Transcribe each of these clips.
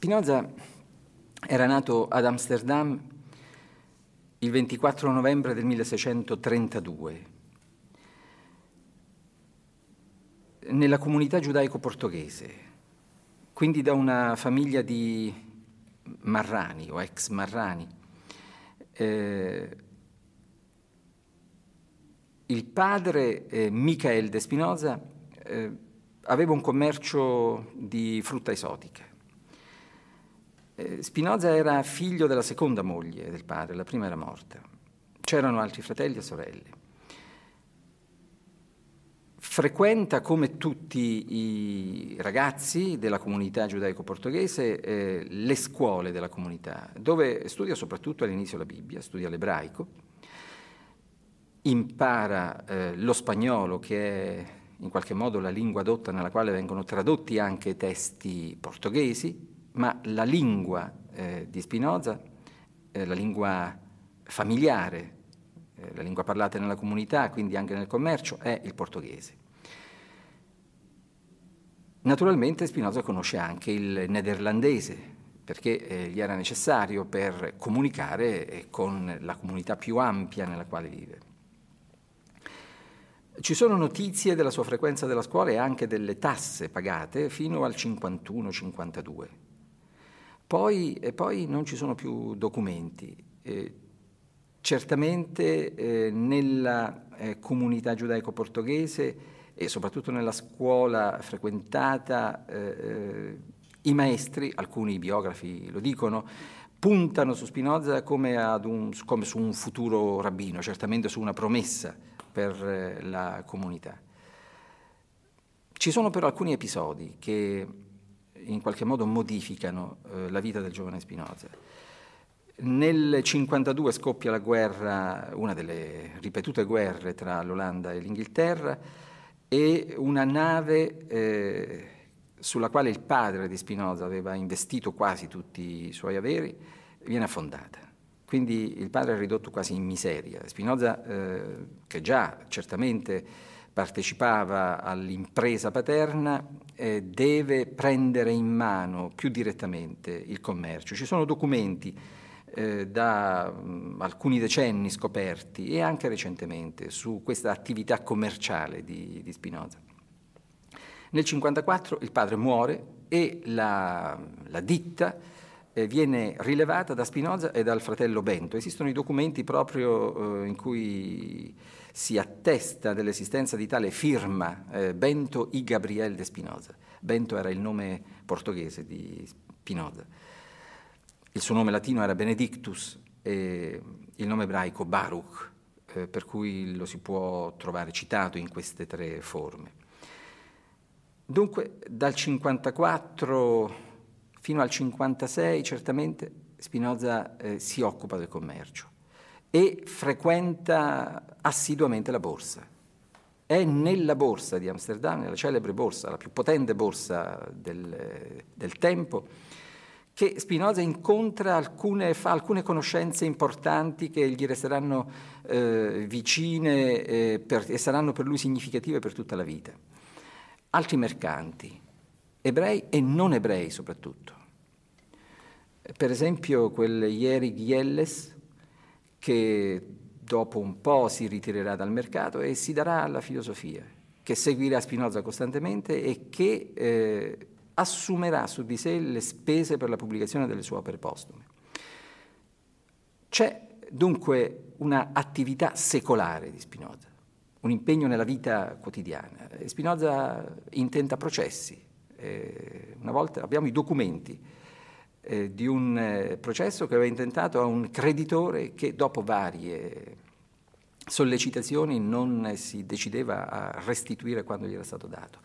Spinoza era nato ad Amsterdam il 24 novembre del 1632 nella comunità giudaico-portoghese, quindi da una famiglia di marrani o ex marrani. Eh, il padre, eh, Michael de Spinoza, eh, aveva un commercio di frutta esotica eh, Spinoza era figlio della seconda moglie del padre, la prima era morta. C'erano altri fratelli e sorelle. Frequenta, come tutti i ragazzi della comunità giudaico-portoghese, eh, le scuole della comunità, dove studia soprattutto all'inizio la Bibbia, studia l'ebraico, impara eh, lo spagnolo, che è in qualche modo la lingua dotta nella quale vengono tradotti anche testi portoghesi, ma la lingua eh, di Spinoza, eh, la lingua familiare, eh, la lingua parlata nella comunità, quindi anche nel commercio, è il portoghese. Naturalmente Spinoza conosce anche il nederlandese, perché eh, gli era necessario per comunicare eh, con la comunità più ampia nella quale vive. Ci sono notizie della sua frequenza della scuola e anche delle tasse pagate fino al 51-52. Poi, poi non ci sono più documenti. Eh, certamente eh, nella eh, comunità giudaico-portoghese e soprattutto nella scuola frequentata eh, eh, i maestri, alcuni biografi lo dicono, puntano su Spinoza come, un, come, su un futuro rabbino, certamente su una promessa per la comunità. Ci sono però alcuni episodi che in qualche modo modificano eh, la vita del giovane Spinoza. Nel 1952 scoppia la guerra, una delle ripetute guerre tra l'Olanda e l'Inghilterra, e una nave eh, sulla quale il padre di Spinoza aveva investito quasi tutti i suoi averi viene affondata. Quindi il padre è ridotto quasi in miseria. Spinoza, eh, che già certamente partecipava all'impresa paterna eh, deve prendere in mano più direttamente il commercio. Ci sono documenti eh, da mh, mm, alcuni decenni scoperti e anche recentemente su questa attività commerciale di, di Spinoza. Nel 1954 il padre muore e la, la ditta eh, viene rilevata da Spinoza e dal fratello Bento. Esistono i documenti proprio eh, in cui si attesta dell'esistenza di tale firma eh, Bento I Gabriel de Spinoza. Bento era il nome portoghese di Spinoza. Il suo nome latino era Benedictus e il nome ebraico Baruch, eh, per cui lo si può trovare citato in queste tre forme. Dunque dal 54 fino al 56 certamente Spinoza eh, si occupa del commercio e frequenta assiduamente la borsa. È nella borsa di Amsterdam, nella celebre borsa, la più potente borsa del, del tempo, che Spinoza incontra alcune, fa alcune conoscenze importanti che gli resteranno eh, vicine eh, per, e saranno per lui significative per tutta la vita. Altri mercanti, ebrei e non ebrei soprattutto. Per esempio quel Jerich Ghielles, che dopo un po' si ritirerà dal mercato e si darà alla filosofia, che seguirà Spinoza costantemente e che eh, assumerà su di sé le spese per la pubblicazione delle sue opere postume. C'è dunque un'attività secolare di Spinoza, un impegno nella vita quotidiana. Spinoza intenta processi, eh, una volta abbiamo i documenti, eh, di un eh, processo che aveva intentato a un creditore che dopo varie sollecitazioni non si decideva a restituire quando gli era stato dato.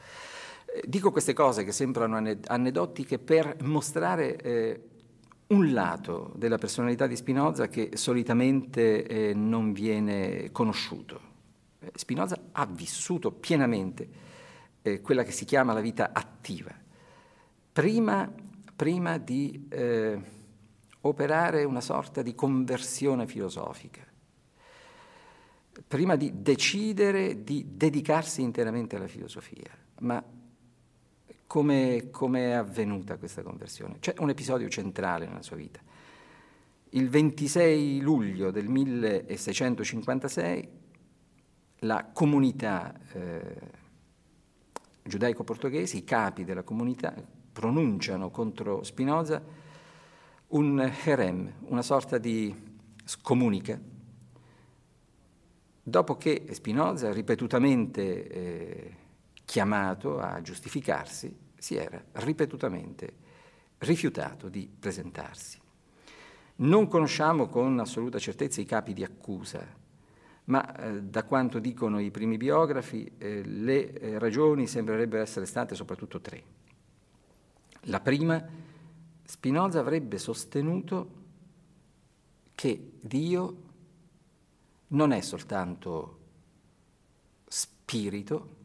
Eh, dico queste cose che sembrano aneddotiche per mostrare eh, un lato della personalità di Spinoza che solitamente eh, non viene conosciuto. Spinoza ha vissuto pienamente eh, quella che si chiama la vita attiva, prima prima di eh, operare una sorta di conversione filosofica, prima di decidere di dedicarsi interamente alla filosofia. Ma come, è avvenuta questa conversione? C'è un episodio centrale nella sua vita. Il 26 luglio del 1656 la comunità eh, giudaico-portoghese, i capi della comunità, pronunciano contro Spinoza un herem, una sorta di scomunica. Dopo che Spinoza, ripetutamente eh, chiamato a giustificarsi, si era ripetutamente rifiutato di presentarsi. Non conosciamo con assoluta certezza i capi di accusa, ma eh, da quanto dicono i primi biografi eh, le eh, ragioni sembrerebbero essere state soprattutto tre. La prima, Spinoza avrebbe sostenuto che Dio non è soltanto spirito,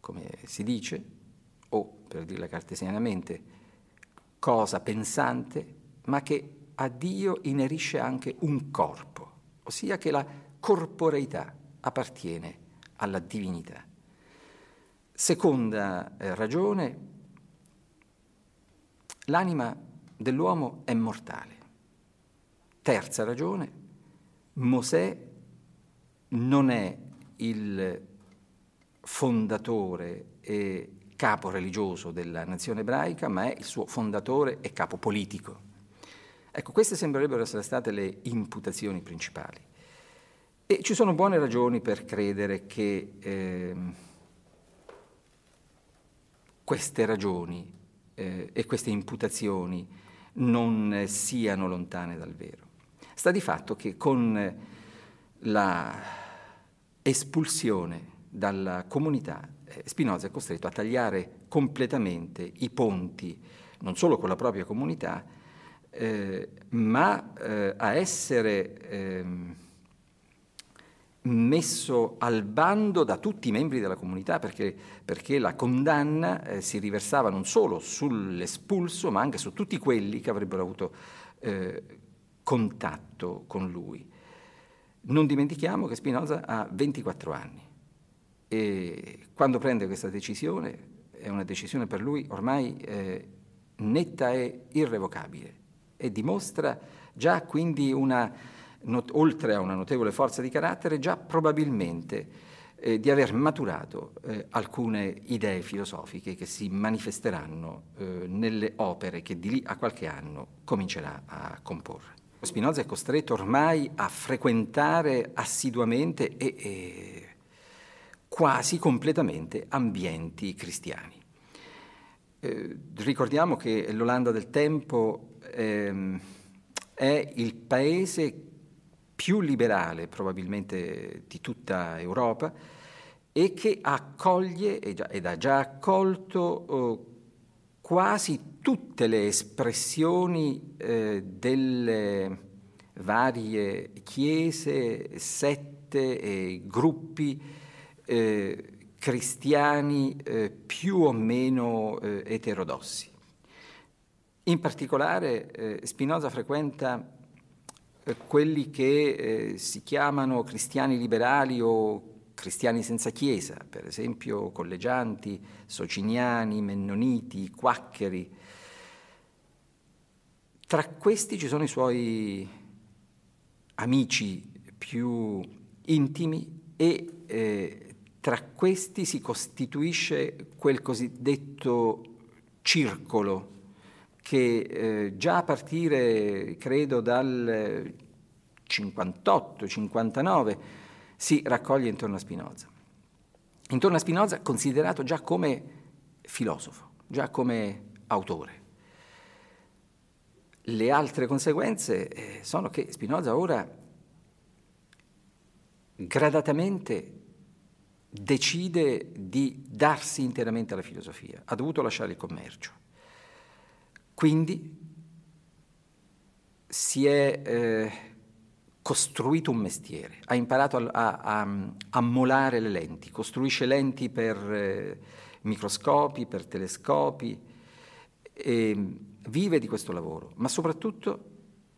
come si dice, o per dirla cartesianamente, cosa pensante, ma che a Dio inerisce anche un corpo, ossia che la corporeità appartiene alla divinità. Seconda eh, ragione, L'anima dell'uomo è mortale. Terza ragione, Mosè non è il fondatore e capo religioso della nazione ebraica, ma è il suo fondatore e capo politico. Ecco, queste sembrerebbero essere state le imputazioni principali. E ci sono buone ragioni per credere che eh, queste ragioni eh, e queste imputazioni non siano lontane dal vero. Sta di fatto che con la espulsione dalla comunità eh, Spinoza è costretto a tagliare completamente i ponti non solo con la propria comunità, eh, ma eh, a essere ehm, messo al bando da tutti i membri della comunità perché, perché la condanna eh, si riversava non solo sull'espulso ma anche su tutti quelli che avrebbero avuto eh, contatto con lui. Non dimentichiamo che Spinoza ha 24 anni e quando prende questa decisione è una decisione per lui ormai eh, netta e irrevocabile e dimostra già quindi una not- oltre a una notevole forza di carattere, già probabilmente eh, di aver maturato eh, alcune idee filosofiche che si manifesteranno eh, nelle opere che di lì a qualche anno comincerà a comporre. Spinoza è costretto ormai a frequentare assiduamente e, e quasi completamente ambienti cristiani. Eh, ricordiamo che l'Olanda del tempo ehm, è il paese più liberale probabilmente di tutta Europa e che accoglie ed ha già accolto eh, quasi tutte le espressioni eh, delle varie chiese, sette e eh, gruppi cristiani più o meno eterodossi. In particolare Spinoza frequenta quelli che eh, si chiamano cristiani liberali o cristiani senza chiesa, per esempio collegianti, sociniani, mennoniti, quaccheri. Tra questi ci sono i suoi amici più intimi e eh, tra questi si costituisce quel cosiddetto circolo che eh, già a partire, credo, dal 58-59 eh, si raccoglie intorno a Spinoza. Intorno a Spinoza considerato già come filosofo, già come autore. Le altre conseguenze eh, sono che Spinoza ora gradatamente decide di darsi interamente alla filosofia, ha dovuto lasciare il commercio quindi si è eh, costruito un mestiere, ha imparato a, a, a, molare le lenti, costruisce lenti per eh, microscopi, per telescopi, e vive di questo lavoro, ma soprattutto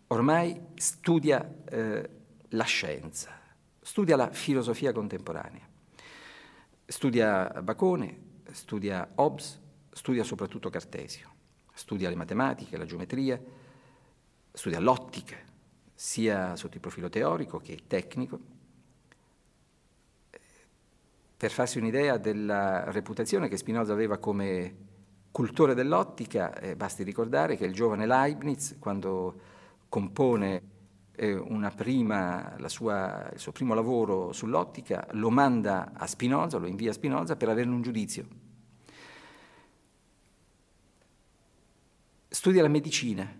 ormai studia eh, la scienza, studia la filosofia contemporanea, studia Bacone, studia Hobbes, studia soprattutto Cartesio studia le matematiche, la geometria, studia l'ottica, sia sotto il profilo teorico che tecnico, per farsi un'idea della reputazione che Spinoza aveva come cultore dell'ottica, eh, basti ricordare che il giovane Leibniz, quando compone eh, prima, sua, il suo primo lavoro sull'ottica, lo manda a Spinoza, lo invia a Spinoza per averne un giudizio. studia la medicina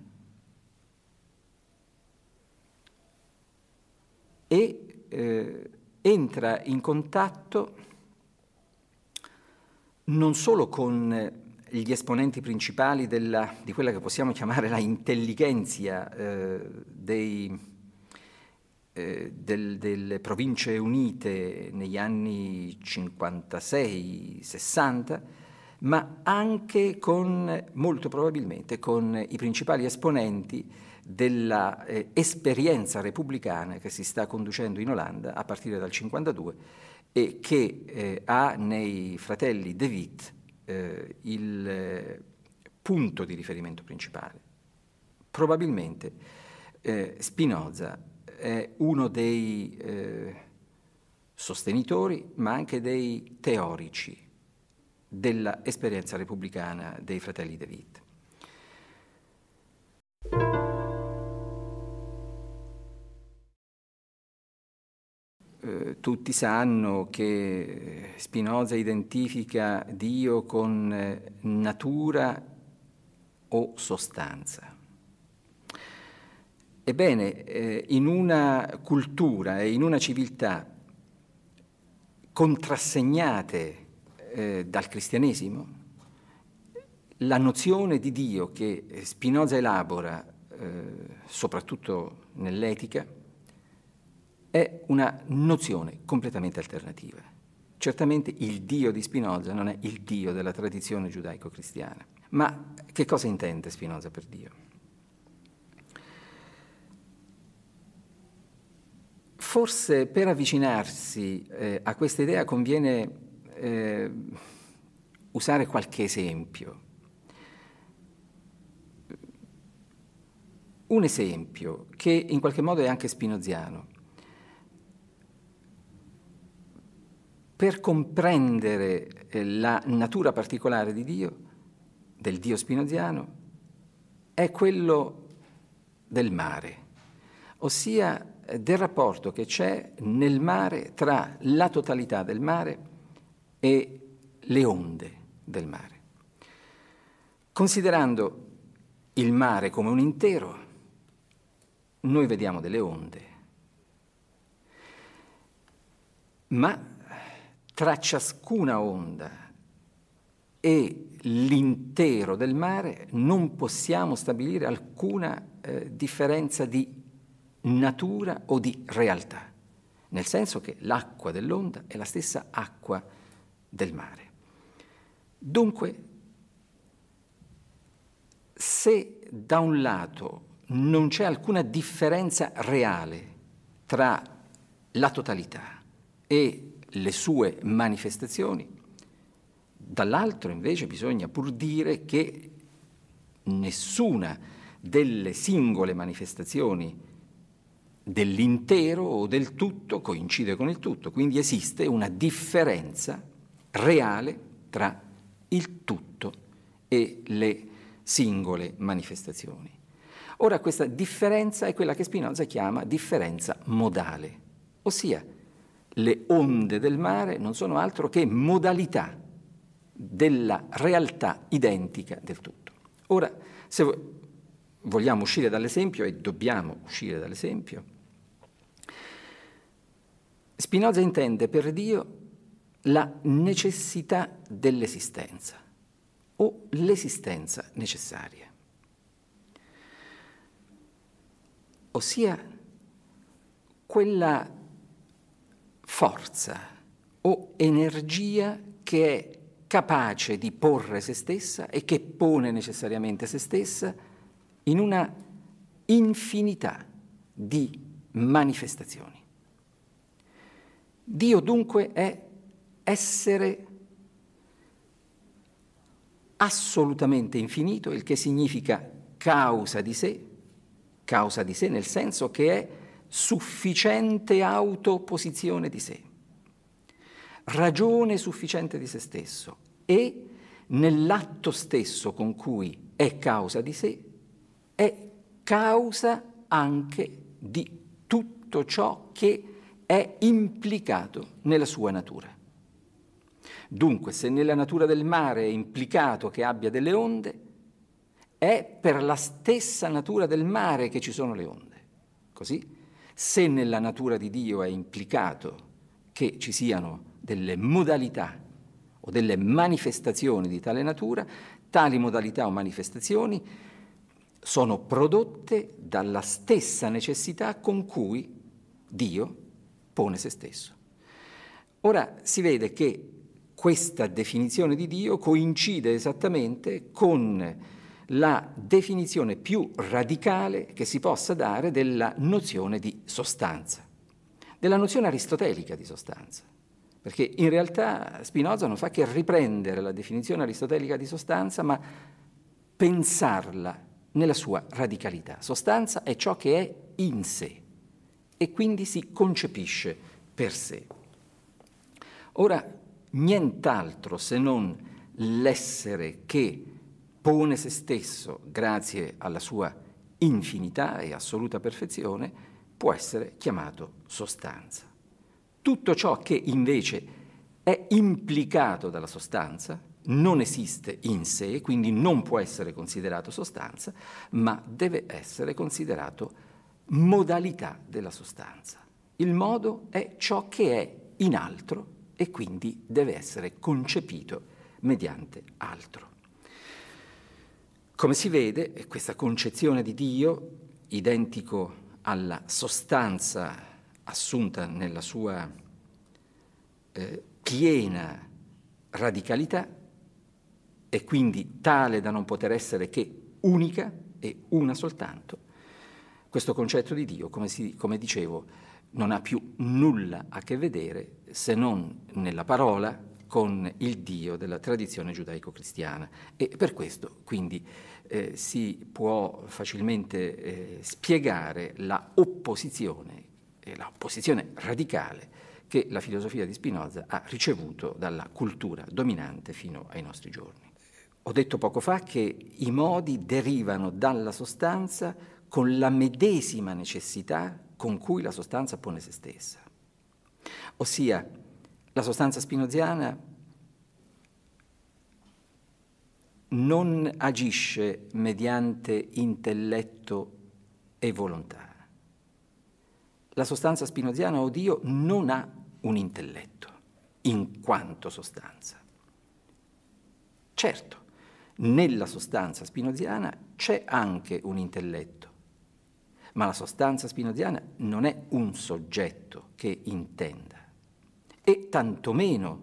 e eh, entra in contatto non solo con gli esponenti principali della, di quella che possiamo chiamare la intelligenza eh, eh, del, delle province unite negli anni 56-60, ma anche con, molto probabilmente con i principali esponenti dell'esperienza eh, repubblicana che si sta conducendo in Olanda a partire dal 1952 e che eh, ha nei fratelli De Witt eh, il eh, punto di riferimento principale. Probabilmente eh, Spinoza è uno dei eh, sostenitori, ma anche dei teorici dell'esperienza repubblicana dei Fratelli De Witt. Eh, tutti sanno che Spinoza identifica Dio con eh, natura o sostanza. Ebbene, eh, in una cultura e in una civiltà contrassegnate eh, dal cristianesimo. La nozione di Dio che Spinoza elabora, eh, soprattutto nell'etica, è una nozione completamente alternativa. Certamente il Dio di Spinoza non è il Dio della tradizione giudaico-cristiana. Ma che cosa intende Spinoza per Dio? Forse per avvicinarsi eh, a questa idea conviene eh, usare qualche esempio. Un esempio che in qualche modo è anche spinoziano. Per comprendere eh, la natura particolare di Dio, del Dio spinoziano, è quello del mare, ossia del rapporto che c'è nel mare tra la totalità del mare e le onde del mare. Considerando il mare come un intero, noi vediamo delle onde, ma tra ciascuna onda e l'intero del mare non possiamo stabilire alcuna eh, differenza di natura o di realtà, nel senso che l'acqua dell'onda è la stessa acqua del mare. Dunque, se da un lato non c'è alcuna differenza reale tra la totalità e le sue manifestazioni, dall'altro invece bisogna pur dire che nessuna delle singole manifestazioni dell'intero o del tutto coincide con il tutto, quindi esiste una differenza reale tra il tutto e le singole manifestazioni. Ora questa differenza è quella che Spinoza chiama differenza modale, ossia le onde del mare non sono altro che modalità della realtà identica del tutto. Ora, se vogliamo uscire dall'esempio, e dobbiamo uscire dall'esempio, Spinoza intende per Dio la necessità dell'esistenza o l'esistenza necessaria. Ossia quella forza o energia che è capace di porre se stessa e che pone necessariamente se stessa in una infinità di manifestazioni. Dio dunque è essere assolutamente infinito, il che significa causa di sé, causa di sé nel senso che è sufficiente autoposizione di sé, ragione sufficiente di se stesso e nell'atto stesso con cui è causa di sé, è causa anche di tutto ciò che è implicato nella sua natura. Dunque, se nella natura del mare è implicato che abbia delle onde, è per la stessa natura del mare che ci sono le onde. Così, se nella natura di Dio è implicato che ci siano delle modalità o delle manifestazioni di tale natura, tali modalità o manifestazioni sono prodotte dalla stessa necessità con cui Dio pone se stesso. Ora si vede che questa definizione di Dio coincide esattamente con la definizione più radicale che si possa dare della nozione di sostanza, della nozione aristotelica di sostanza. Perché in realtà Spinoza non fa che riprendere la definizione aristotelica di sostanza, ma pensarla nella sua radicalità. Sostanza è ciò che è in sé e quindi si concepisce per sé. Ora, nient'altro se non l'essere che pone se stesso, grazie alla sua infinità e assoluta perfezione, può essere chiamato sostanza. Tutto ciò che invece è implicato dalla sostanza, non esiste in sé, quindi non può essere considerato sostanza, ma deve essere considerato modalità della sostanza. Il modo è ciò che è in altro e quindi deve essere concepito mediante altro. Come si vede, questa concezione di Dio, identico alla sostanza assunta nella sua eh, piena radicalità, e quindi tale da non poter essere che unica e una soltanto, questo concetto di Dio, come, si, come dicevo, non ha più nulla a che vedere se non nella parola con il Dio della tradizione giudaico-cristiana e per questo quindi eh, si può facilmente eh, spiegare la opposizione, eh, la opposizione radicale che la filosofia di Spinoza ha ricevuto dalla cultura dominante fino ai nostri giorni. Ho detto poco fa che i modi derivano dalla sostanza con la medesima necessità con cui la sostanza pone se stessa. Ossia, la sostanza spinoziana non agisce mediante intelletto e volontà. La sostanza spinoziana o oh Dio non ha un intelletto in quanto sostanza. Certo, nella sostanza spinoziana c'è anche un intelletto ma la sostanza spinoziana non è un soggetto che intenda e tantomeno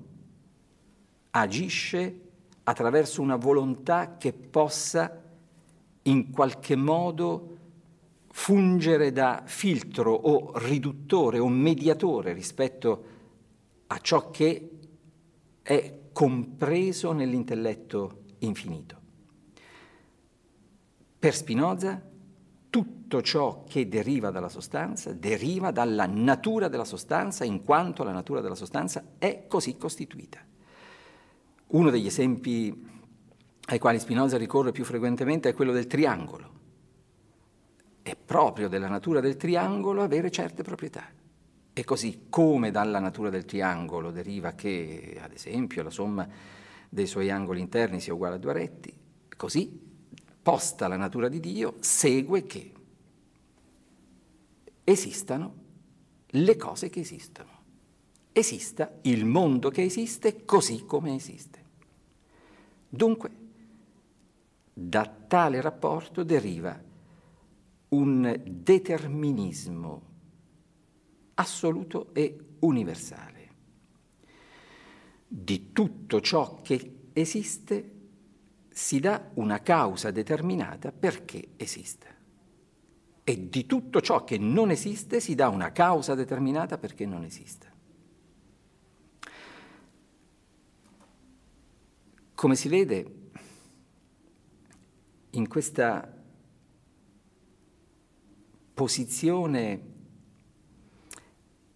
agisce attraverso una volontà che possa in qualche modo fungere da filtro o riduttore o mediatore rispetto a ciò che è compreso nell'intelletto infinito. Per Spinoza tutto ciò che deriva dalla sostanza deriva dalla natura della sostanza, in quanto la natura della sostanza è così costituita. Uno degli esempi ai quali Spinoza ricorre più frequentemente è quello del triangolo. È proprio della natura del triangolo avere certe proprietà. E così come dalla natura del triangolo deriva che, ad esempio, la somma dei suoi angoli interni sia uguale a due retti, così posta la natura di Dio, segue che esistano le cose che esistono. Esista il mondo che esiste così come esiste. Dunque, da tale rapporto deriva un determinismo assoluto e universale. Di tutto ciò che esiste si dà una causa determinata perché esiste. E di tutto ciò che non esiste si dà una causa determinata perché non esiste. Come si vede, in questa posizione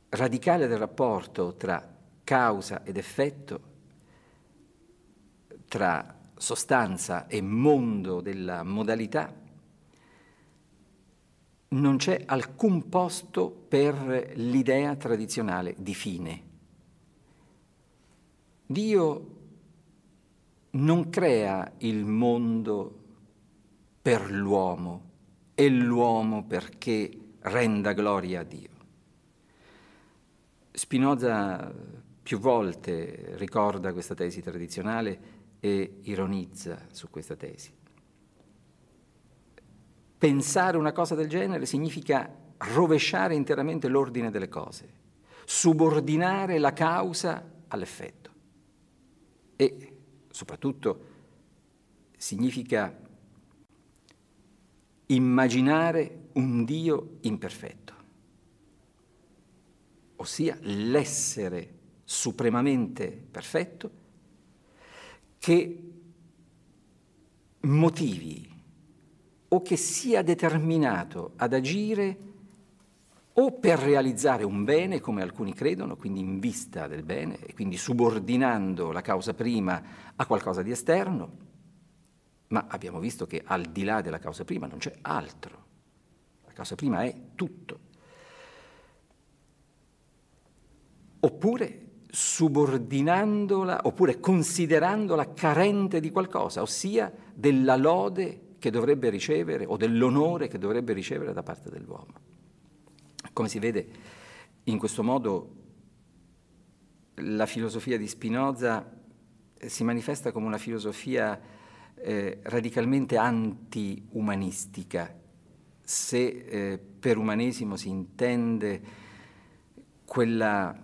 radicale del rapporto tra causa ed effetto, tra sostanza e mondo della modalità, non c'è alcun posto per l'idea tradizionale di fine. Dio non crea il mondo per l'uomo e l'uomo perché renda gloria a Dio. Spinoza più volte ricorda questa tesi tradizionale e ironizza su questa tesi. Pensare una cosa del genere significa rovesciare interamente l'ordine delle cose, subordinare la causa all'effetto e soprattutto significa immaginare un Dio imperfetto, ossia l'essere supremamente perfetto che motivi o che sia determinato ad agire o per realizzare un bene, come alcuni credono, quindi in vista del bene, e quindi subordinando la causa prima a qualcosa di esterno, ma abbiamo visto che al di là della causa prima non c'è altro. La causa prima è tutto. Oppure subordinandola oppure considerandola carente di qualcosa, ossia della lode che dovrebbe ricevere o dell'onore che dovrebbe ricevere da parte dell'uomo. Come si vede, in questo modo la filosofia di Spinoza eh, si manifesta come una filosofia eh, radicalmente anti-umanistica, se eh, per umanesimo si intende quella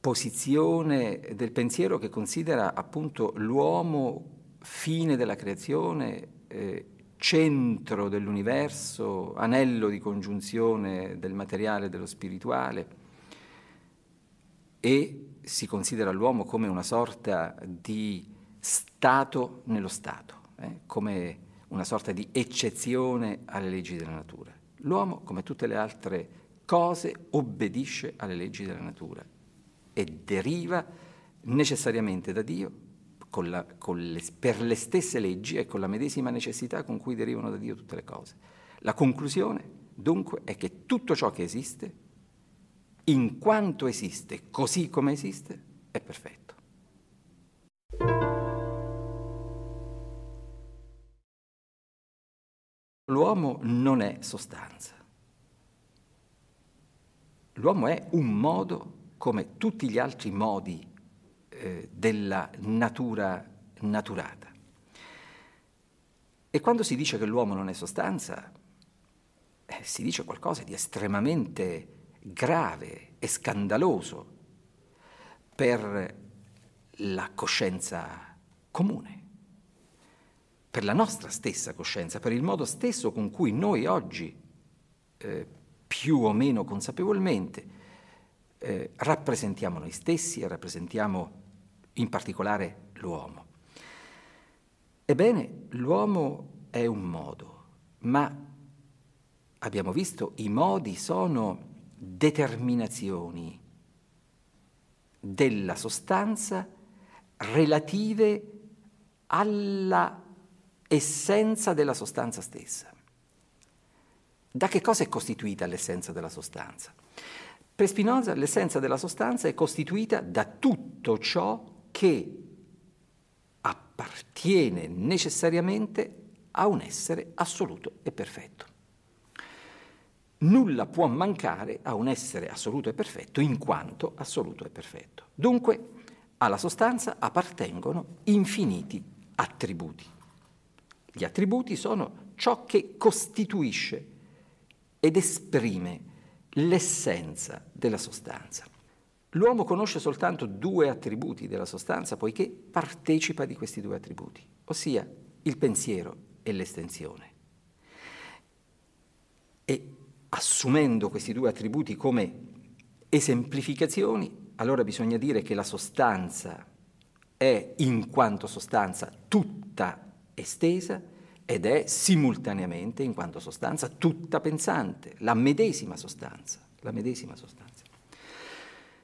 posizione del pensiero che considera appunto l'uomo fine della creazione, eh, centro dell'universo, anello di congiunzione del materiale e dello spirituale e si considera l'uomo come una sorta di stato nello stato, eh, come una sorta di eccezione alle leggi della natura. L'uomo, come tutte le altre cose, obbedisce alle leggi della natura e deriva necessariamente da Dio la, le, per le stesse leggi e con la medesima necessità con cui derivano da Dio tutte le cose. La conclusione, dunque, è che tutto ciò che esiste, in quanto esiste, così come esiste, è perfetto. L'uomo non è sostanza. L'uomo è un modo come tutti gli altri modi eh, della natura naturata. E quando si dice che l'uomo non è sostanza, eh, si dice qualcosa di estremamente grave e scandaloso per la coscienza comune, per la nostra stessa coscienza, per il modo stesso con cui noi oggi, eh, più o meno consapevolmente, eh, rappresentiamo noi stessi e rappresentiamo in particolare l'uomo. Ebbene, l'uomo è un modo, ma abbiamo visto i modi sono determinazioni della sostanza relative alla essenza della sostanza stessa. Da che cosa è costituita l'essenza della sostanza? Per Spinoza l'essenza della sostanza è costituita da tutto ciò che appartiene necessariamente a un essere assoluto e perfetto. Nulla può mancare a un essere assoluto e perfetto in quanto assoluto e perfetto. Dunque alla sostanza appartengono infiniti attributi. Gli attributi sono ciò che costituisce ed esprime l'essenza della sostanza. L'uomo conosce soltanto due attributi della sostanza poiché partecipa di questi due attributi, ossia il pensiero e l'estensione. E assumendo questi due attributi come esemplificazioni, allora bisogna dire che la sostanza è in quanto sostanza tutta estesa ed è simultaneamente, in quanto sostanza, tutta pensante, la medesima sostanza, la medesima sostanza.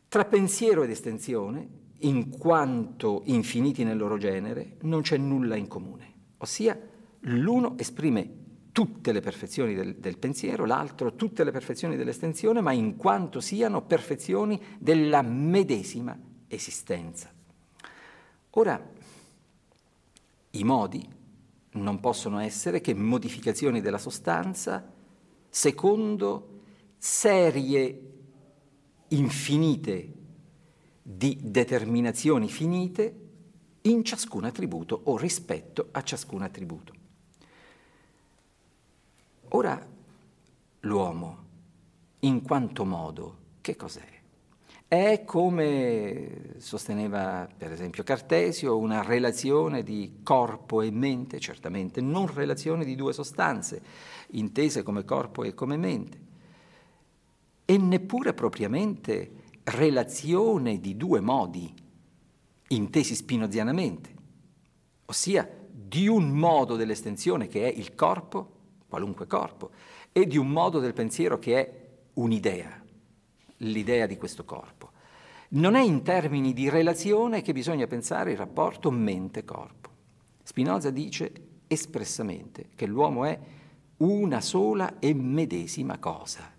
Tra pensiero ed estensione, in quanto infiniti nel loro genere, non c'è nulla in comune, ossia l'uno esprime tutte le perfezioni del, del pensiero, l'altro tutte le perfezioni dell'estensione, ma in quanto siano perfezioni della medesima esistenza. Ora, i modi non possono essere che modificazioni della sostanza secondo serie infinite di determinazioni finite in ciascun attributo o rispetto a ciascun attributo. Ora l'uomo, in quanto modo, che cos'è? è, come sosteneva per esempio Cartesio, una relazione di corpo e mente, certamente non relazione di due sostanze, intese come corpo e come mente, e neppure propriamente relazione di due modi, intesi spinozianamente, ossia di un modo dell'estensione che è il corpo, qualunque corpo, e di un modo del pensiero che è un'idea l'idea di questo corpo. Non è in termini di relazione che bisogna pensare il rapporto mente-corpo. Spinoza dice espressamente che l'uomo è una sola e medesima cosa,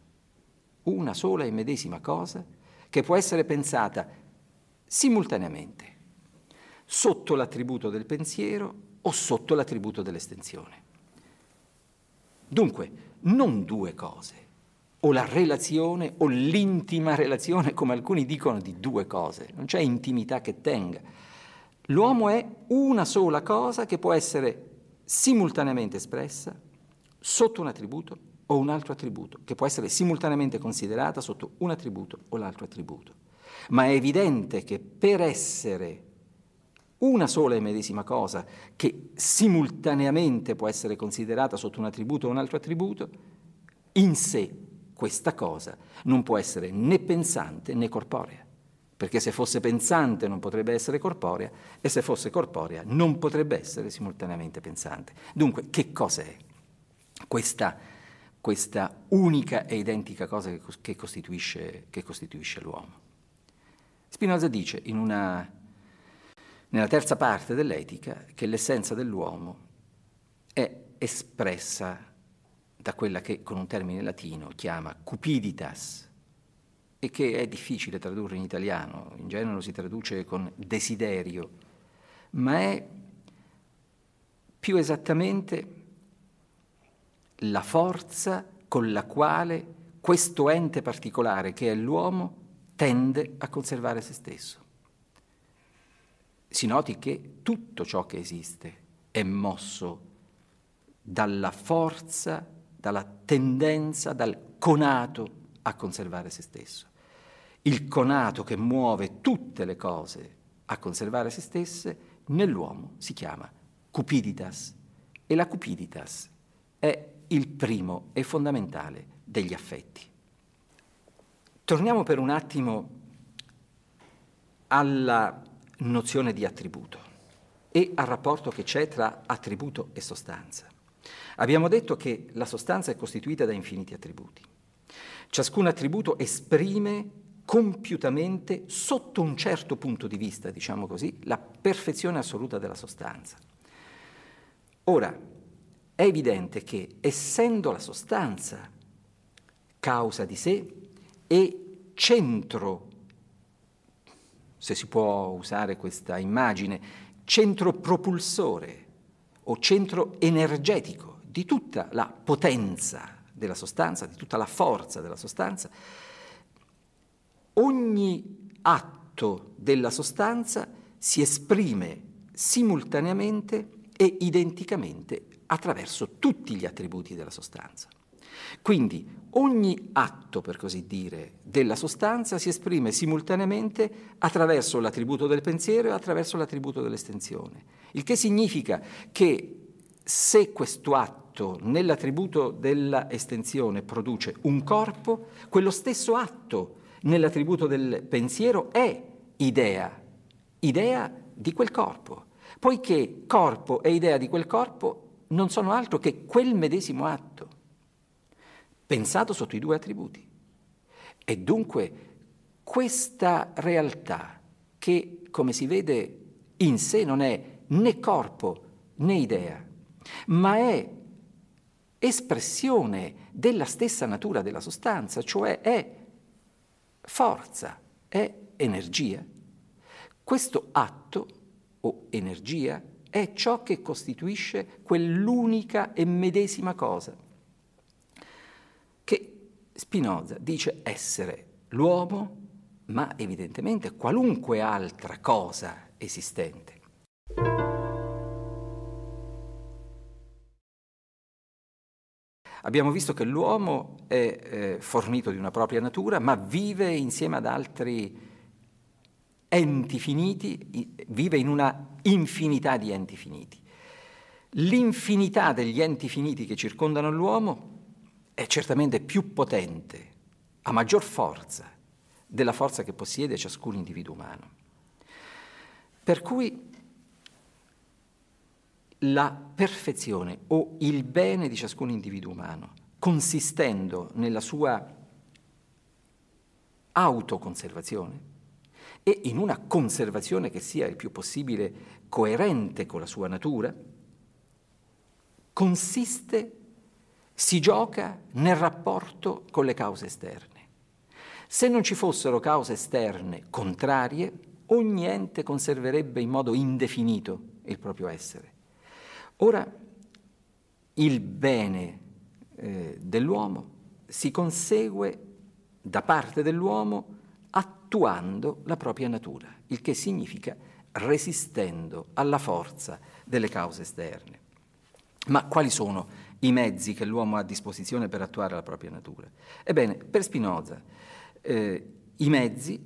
una sola e medesima cosa che può essere pensata simultaneamente sotto l'attributo del pensiero o sotto l'attributo dell'estensione. Dunque, non due cose, o la relazione o l'intima relazione, come alcuni dicono, di due cose. Non c'è intimità che tenga. L'uomo è una sola cosa che può essere simultaneamente espressa sotto un attributo o un altro attributo, che può essere simultaneamente considerata sotto un attributo o l'altro attributo. Ma è evidente che per essere una sola e medesima cosa che simultaneamente può essere considerata sotto un attributo o un altro attributo, in sé questa cosa non può essere né pensante né corporea, perché se fosse pensante non potrebbe essere corporea e se fosse corporea non potrebbe essere simultaneamente pensante. Dunque, che cosa è questa, questa unica e identica cosa che, che, costituisce, che costituisce l'uomo? Spinoza dice in una, nella terza parte dell'etica che l'essenza dell'uomo è espressa da quella che con un termine latino chiama cupiditas e che è difficile tradurre in italiano, in genere si traduce con desiderio, ma è più esattamente la forza con la quale questo ente particolare che è l'uomo tende a conservare se stesso. Si noti che tutto ciò che esiste è mosso dalla forza dalla tendenza, dal conato a conservare se stesso. Il conato che muove tutte le cose a conservare se stesse nell'uomo si chiama cupiditas e la cupiditas è il primo e fondamentale degli affetti. Torniamo per un attimo alla nozione di attributo e al rapporto che c'è tra attributo e sostanza. Abbiamo detto che la sostanza è costituita da infiniti attributi. Ciascun attributo esprime compiutamente, sotto un certo punto di vista, diciamo così, la perfezione assoluta della sostanza. Ora, è evidente che essendo la sostanza causa di sé e centro, se si può usare questa immagine, centro propulsore o centro energetico di tutta la potenza della sostanza, di tutta la forza della sostanza, ogni atto della sostanza si esprime simultaneamente e identicamente attraverso tutti gli attributi della sostanza. Quindi ogni atto, per così dire, della sostanza si esprime simultaneamente attraverso l'attributo del pensiero e attraverso l'attributo dell'estensione, il che significa che se questo atto atto nell'attributo dell'estensione produce un corpo, quello stesso atto nell'attributo del pensiero è idea, idea di quel corpo, poiché corpo e idea di quel corpo non sono altro che quel medesimo atto, pensato sotto i due attributi. E dunque questa realtà che, come si vede, in sé non è né corpo né idea, ma è espressione della stessa natura della sostanza, cioè è forza, è energia. Questo atto o energia è ciò che costituisce quell'unica e medesima cosa che Spinoza dice essere l'uomo, ma evidentemente qualunque altra cosa esistente. Abbiamo visto che l'uomo è eh, fornito di una propria natura, ma vive insieme ad altri enti finiti, vive in una infinità di enti finiti. L'infinità degli enti finiti che circondano l'uomo è certamente più potente, ha maggior forza della forza che possiede ciascun individuo umano. Per cui la perfezione o il bene di ciascun individuo umano, consistendo nella sua autoconservazione e in una conservazione che sia il più possibile coerente con la sua natura, consiste, si gioca nel rapporto con le cause esterne. Se non ci fossero cause esterne contrarie, ogni ente conserverebbe in modo indefinito il proprio essere Ora, il bene eh, dell'uomo si consegue da parte dell'uomo attuando la propria natura, il che significa resistendo alla forza delle cause esterne. Ma quali sono i mezzi che l'uomo ha a disposizione per attuare la propria natura? Ebbene, per Spinoza eh, i mezzi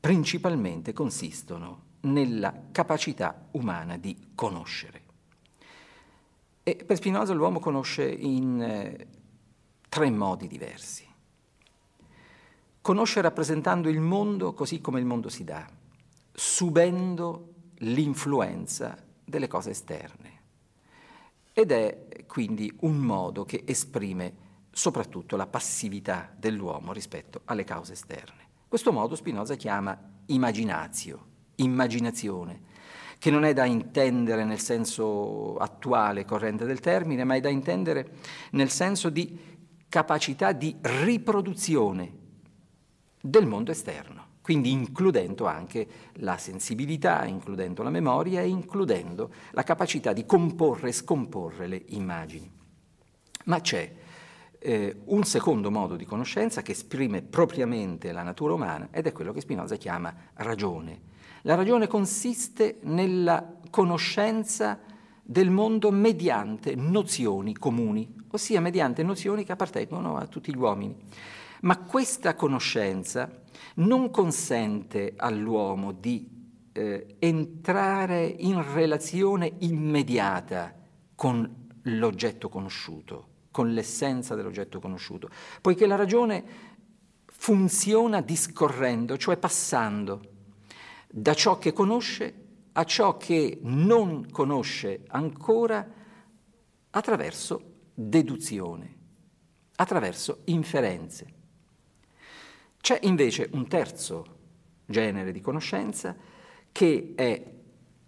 principalmente consistono nella capacità umana di conoscere. E per Spinoza l'uomo conosce in eh, tre modi diversi. Conosce rappresentando il mondo così come il mondo si dà, subendo l'influenza delle cose esterne. Ed è quindi un modo che esprime soprattutto la passività dell'uomo rispetto alle cause esterne. Questo modo Spinoza chiama immaginazio, immaginazione, che non è da intendere nel senso attuale, corrente del termine, ma è da intendere nel senso di capacità di riproduzione del mondo esterno, quindi includendo anche la sensibilità, includendo la memoria e includendo la capacità di comporre e scomporre le immagini. Ma c'è eh, un secondo modo di conoscenza che esprime propriamente la natura umana ed è quello che Spinoza chiama ragione la ragione consiste nella conoscenza del mondo mediante nozioni comuni, ossia mediante nozioni che appartengono a tutti gli uomini. Ma questa conoscenza non consente all'uomo di eh, entrare in relazione immediata con l'oggetto conosciuto, con l'essenza dell'oggetto conosciuto, poiché la ragione funziona discorrendo, cioè passando da ciò che conosce a ciò che non conosce ancora attraverso deduzione, attraverso inferenze. C'è invece un terzo genere di conoscenza che è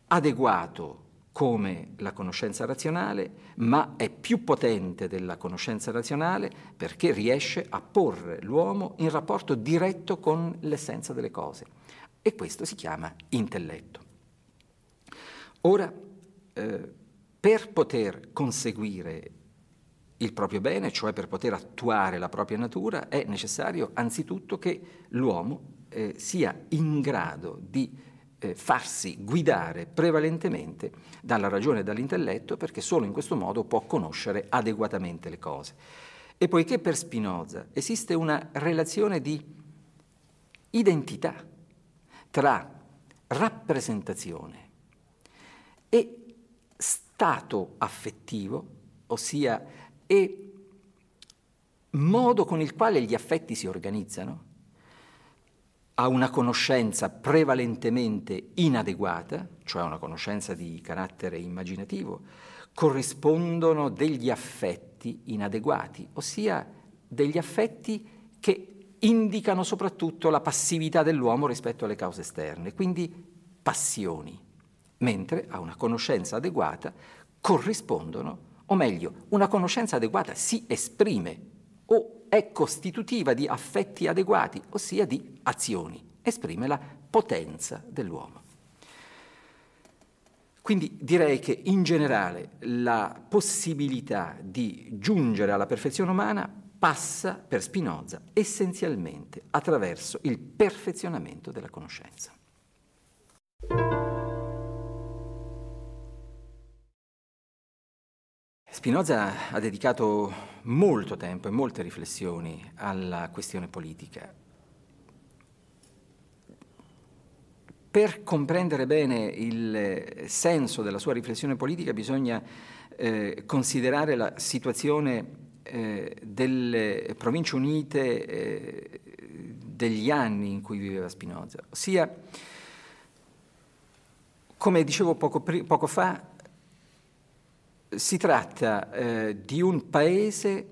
adeguato come la conoscenza razionale, ma è più potente della conoscenza razionale perché riesce a porre l'uomo in rapporto diretto con l'essenza delle cose e questo si chiama intelletto. Ora, eh, per poter conseguire il proprio bene, cioè per poter attuare la propria natura, è necessario anzitutto che l'uomo eh, sia in grado di eh, farsi guidare prevalentemente dalla ragione e dall'intelletto, perché solo in questo modo può conoscere adeguatamente le cose. E poiché per Spinoza esiste una relazione di identità tra rappresentazione e stato affettivo, ossia e modo con il quale gli affetti si organizzano, a una conoscenza prevalentemente inadeguata, cioè una conoscenza di carattere immaginativo, corrispondono degli affetti inadeguati, ossia degli affetti che indicano soprattutto la passività dell'uomo rispetto alle cause esterne, quindi passioni, mentre a una conoscenza adeguata corrispondono, o meglio, una conoscenza adeguata si esprime o è costitutiva di affetti adeguati, ossia di azioni, esprime la potenza dell'uomo. Quindi direi che in generale la possibilità di giungere alla perfezione umana passa per Spinoza essenzialmente attraverso il perfezionamento della conoscenza. Spinoza ha dedicato molto tempo e molte riflessioni alla questione politica. Per comprendere bene il senso della sua riflessione politica bisogna eh, considerare la situazione eh, delle province unite eh, degli anni in cui viveva Spinoza, ossia, come dicevo poco, poco fa, si tratta eh, di un paese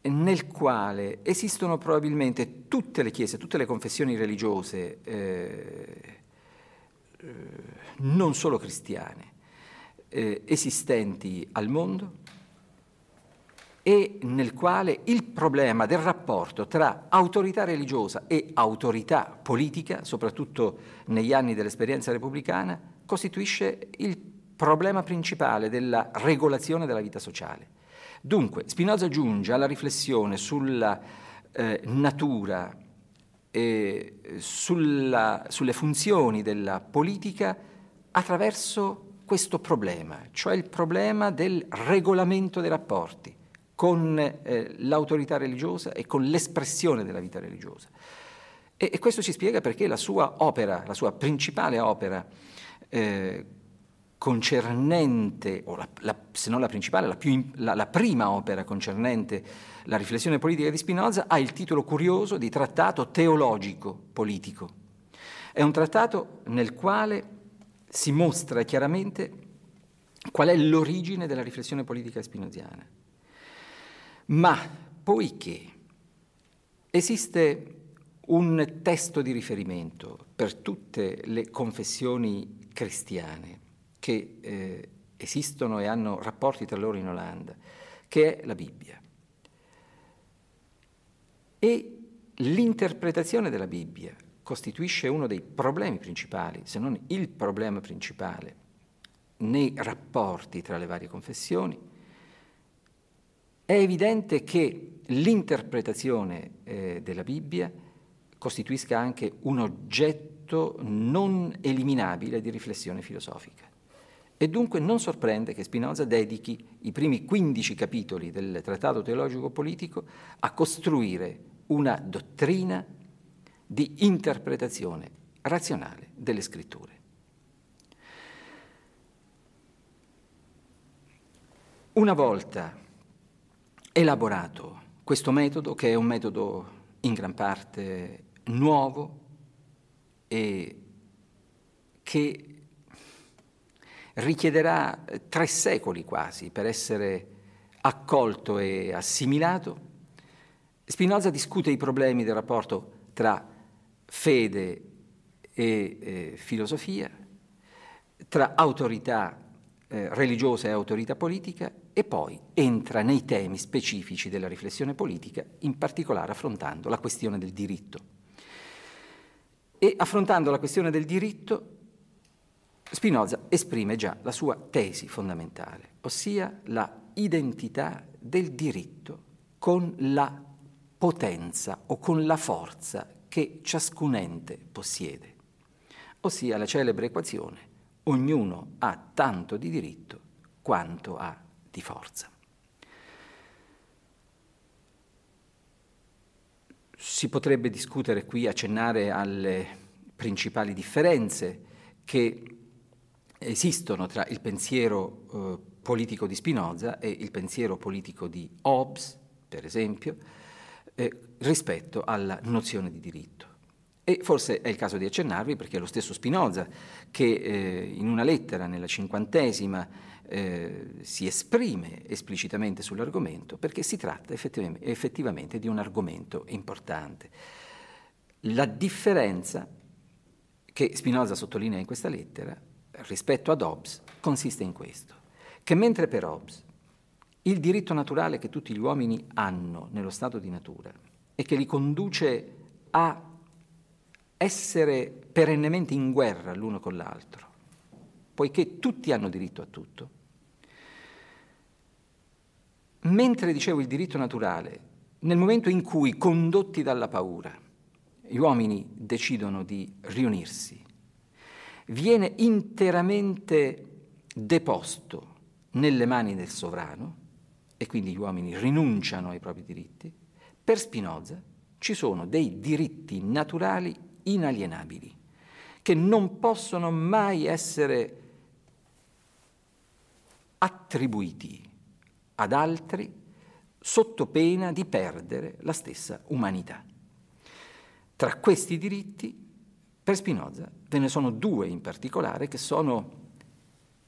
nel quale esistono probabilmente tutte le chiese, tutte le confessioni religiose, non solo cristiane, esistenti al mondo, e nel quale il problema del rapporto tra autorità religiosa e autorità politica, soprattutto negli anni dell'esperienza repubblicana, costituisce il problema principale della regolazione della vita sociale. Dunque, Spinoza giunge alla riflessione sulla eh, natura e sulla, sulle funzioni della politica attraverso questo problema, cioè il problema del regolamento dei rapporti con eh, l'autorità religiosa e con l'espressione della vita religiosa. E, e, questo ci spiega perché la sua opera, la sua principale opera eh, concernente, o la, la, se non la principale, la, più, la, prima opera concernente la riflessione politica di Spinoza, ha il titolo curioso di Trattato teologico politico. È un trattato nel quale si mostra chiaramente qual è l'origine della riflessione politica spinoziana. Ma poiché esiste un testo di riferimento per tutte le confessioni cristiane che eh, esistono e hanno rapporti tra loro in Olanda, che è la Bibbia. E l'interpretazione della Bibbia costituisce uno dei problemi principali, se non il problema principale, nei rapporti tra le varie confessioni è evidente che l'interpretazione eh, della Bibbia costituisca anche un oggetto non eliminabile di riflessione filosofica. E dunque non sorprende che Spinoza dedichi i primi 15 capitoli del Trattato teologico politico a costruire una dottrina di interpretazione razionale delle scritture. Una volta elaborato questo metodo che è un metodo in gran parte nuovo e che richiederà tre secoli quasi per essere accolto e assimilato, Spinoza discute i problemi del rapporto tra fede e eh, filosofia, tra autorità eh, religiosa e autorità politica e poi entra nei temi specifici della riflessione politica, in particolare affrontando la questione del diritto. E affrontando la questione del diritto, Spinoza esprime già la sua tesi fondamentale, ossia la identità del diritto con la potenza o con la forza che ciascun ente possiede, ossia la celebre equazione ognuno ha tanto di diritto quanto ha di forza. Si potrebbe discutere qui, accennare alle principali differenze che esistono tra il pensiero eh, politico di Spinoza e il pensiero politico di Hobbes, per esempio, eh, rispetto alla nozione di diritto. E forse è il caso di accennarvi perché è lo stesso Spinoza che eh, in una lettera nella cinquantesima eh, si esprime esplicitamente sull'argomento perché si tratta effettivamente, effettivamente di un argomento importante. La differenza che Spinoza sottolinea in questa lettera rispetto ad Hobbes consiste in questo, che mentre per Hobbes il diritto naturale che tutti gli uomini hanno nello stato di natura e che li conduce a essere perennemente in guerra l'uno con l'altro, poiché tutti hanno diritto a tutto, mentre dicevo il diritto naturale, nel momento in cui, condotti dalla paura, gli uomini decidono di riunirsi, viene interamente deposto nelle mani del sovrano, e quindi gli uomini rinunciano ai propri diritti, per Spinoza ci sono dei diritti naturali inalienabili, che non possono mai essere attribuiti ad altri sotto pena di perdere la stessa umanità. Tra questi diritti, per Spinoza, ve ne sono due in particolare che sono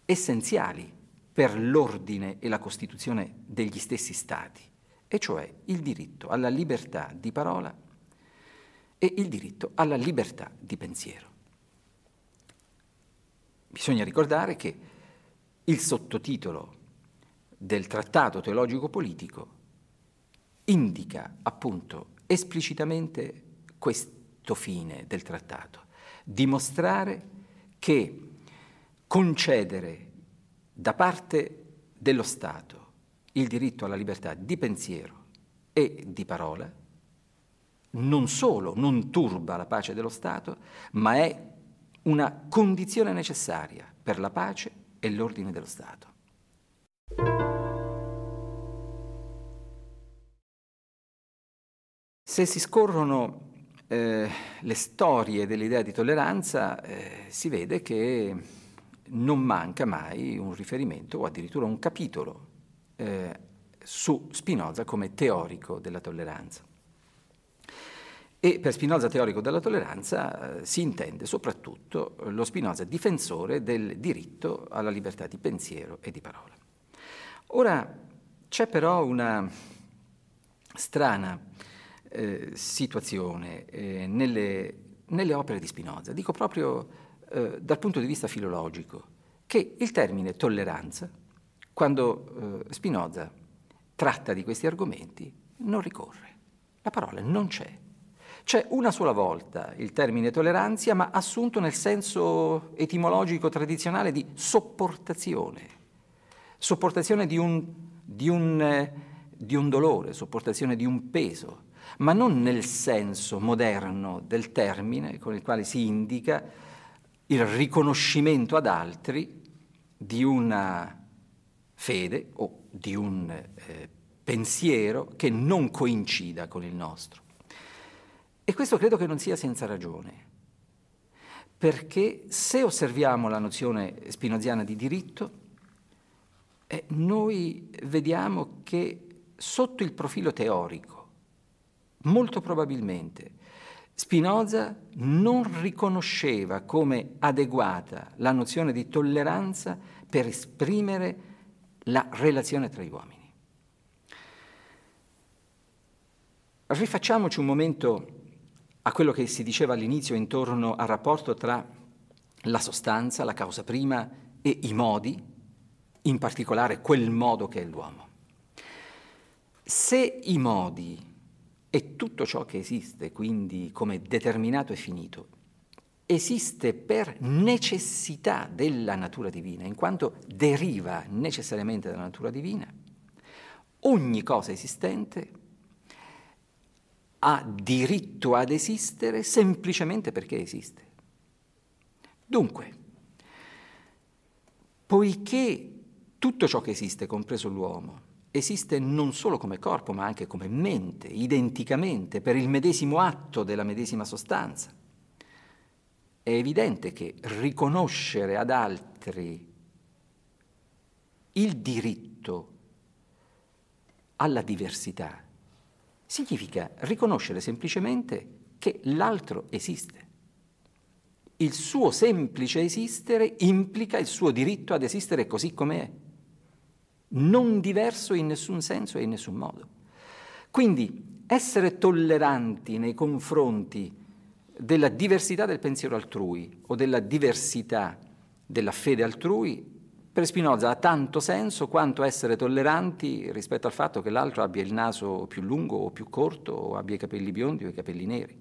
essenziali per l'ordine e la costituzione degli stessi Stati, e cioè il diritto alla libertà di parola e il diritto alla libertà di pensiero. Bisogna ricordare che il sottotitolo del trattato teologico-politico indica appunto esplicitamente questo fine del trattato, dimostrare che concedere da parte dello Stato il diritto alla libertà di pensiero e di parola non solo non turba la pace dello Stato, ma è una condizione necessaria per la pace e l'ordine dello Stato. Se si scorrono eh, le storie dell'idea di tolleranza, eh, si vede che non manca mai un riferimento o addirittura un capitolo eh, su Spinoza come teorico della tolleranza. E per Spinoza teorico della tolleranza eh, si intende soprattutto lo Spinoza difensore del diritto alla libertà di pensiero e di parola. Ora, c'è però una strana eh, situazione eh, nelle, nelle, opere di Spinoza, dico proprio eh, dal punto di vista filologico, che il termine tolleranza, quando eh, Spinoza tratta di questi argomenti, non ricorre. La parola non c'è. C'è una sola volta il termine tolleranza, ma assunto nel senso etimologico tradizionale di sopportazione sopportazione di un, di un, eh, di un dolore, sopportazione di un peso, ma non nel senso moderno del termine con il quale si indica il riconoscimento ad altri di una fede o di un eh, pensiero che non coincida con il nostro. E questo credo che non sia senza ragione, perché se osserviamo la nozione spinoziana di diritto, eh, noi vediamo che sotto il profilo teorico, molto probabilmente, Spinoza non riconosceva come adeguata la nozione di tolleranza per esprimere la relazione tra gli uomini. Rifacciamoci un momento a quello che si diceva all'inizio intorno al rapporto tra la sostanza, la causa prima e i modi in particolare quel modo che è l'uomo. Se i modi e tutto ciò che esiste, quindi come determinato e finito, esiste per necessità della natura divina, in quanto deriva necessariamente dalla natura divina, ogni cosa esistente ha diritto ad esistere semplicemente perché esiste. Dunque, poiché tutto ciò che esiste, compreso l'uomo, esiste non solo come corpo, ma anche come mente, identicamente, per il medesimo atto della medesima sostanza. È evidente che riconoscere ad altri il diritto alla diversità significa riconoscere semplicemente che l'altro esiste. Il suo semplice esistere implica il suo diritto ad esistere così come è non diverso in nessun senso e in nessun modo. Quindi essere tolleranti nei confronti della diversità del pensiero altrui o della diversità della fede altrui per Spinoza ha tanto senso quanto essere tolleranti rispetto al fatto che l'altro abbia il naso più lungo o più corto o abbia i capelli biondi o i capelli neri.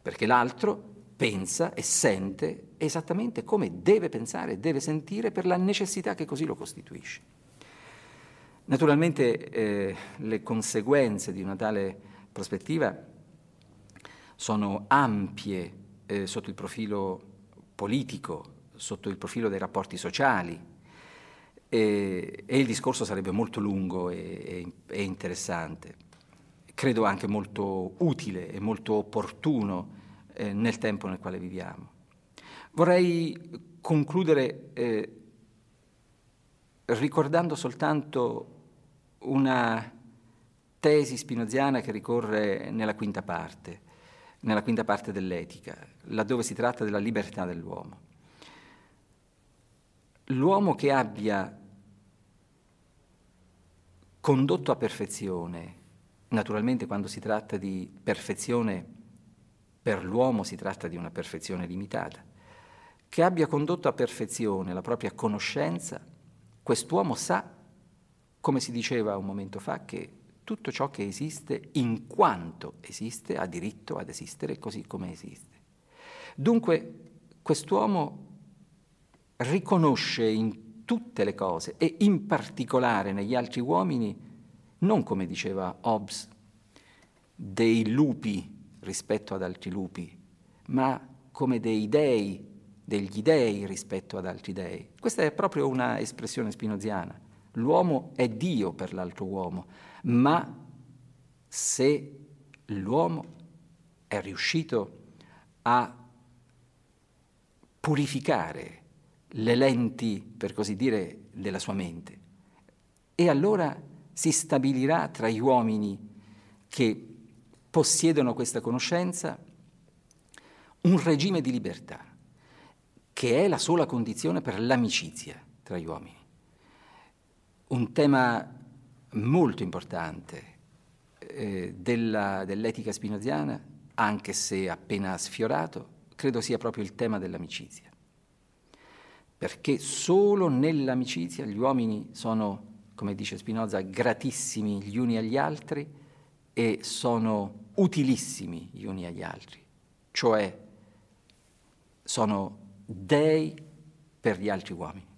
Perché l'altro pensa e sente esattamente come deve pensare e deve sentire per la necessità che così lo costituisce. Naturalmente eh, le conseguenze di una tale prospettiva sono ampie eh, sotto il profilo politico, sotto il profilo dei rapporti sociali e, e il discorso sarebbe molto lungo e, e, e interessante, credo anche molto utile e molto opportuno eh, nel tempo nel quale viviamo. Vorrei concludere eh, ricordando soltanto una tesi spinoziana che ricorre nella quinta parte, nella quinta parte dell'etica, laddove si tratta della libertà dell'uomo. L'uomo che abbia condotto a perfezione, naturalmente quando si tratta di perfezione per l'uomo si tratta di una perfezione limitata, che abbia condotto a perfezione la propria conoscenza, quest'uomo sa, come si diceva un momento fa, che tutto ciò che esiste, in quanto esiste, ha diritto ad esistere così come esiste. Dunque, quest'uomo riconosce in tutte le cose e in particolare negli altri uomini, non come diceva Hobbes, dei lupi rispetto ad altri lupi, ma come dei dei, degli dei rispetto ad altri dei. Questa è proprio una espressione spinoziana. L'uomo è Dio per l'altro uomo, ma se l'uomo è riuscito a purificare le lenti, per così dire, della sua mente, e allora si stabilirà tra gli uomini che possiedono questa conoscenza, un regime di libertà, che è la sola condizione per l'amicizia tra gli uomini. Un tema molto importante eh, della, dell'etica spinoziana, anche se appena sfiorato, credo sia proprio il tema dell'amicizia. Perché solo nell'amicizia gli uomini sono, come dice Spinoza, gratissimi gli uni agli altri e sono utilissimi gli uni agli altri, cioè sono dei per gli altri uomini.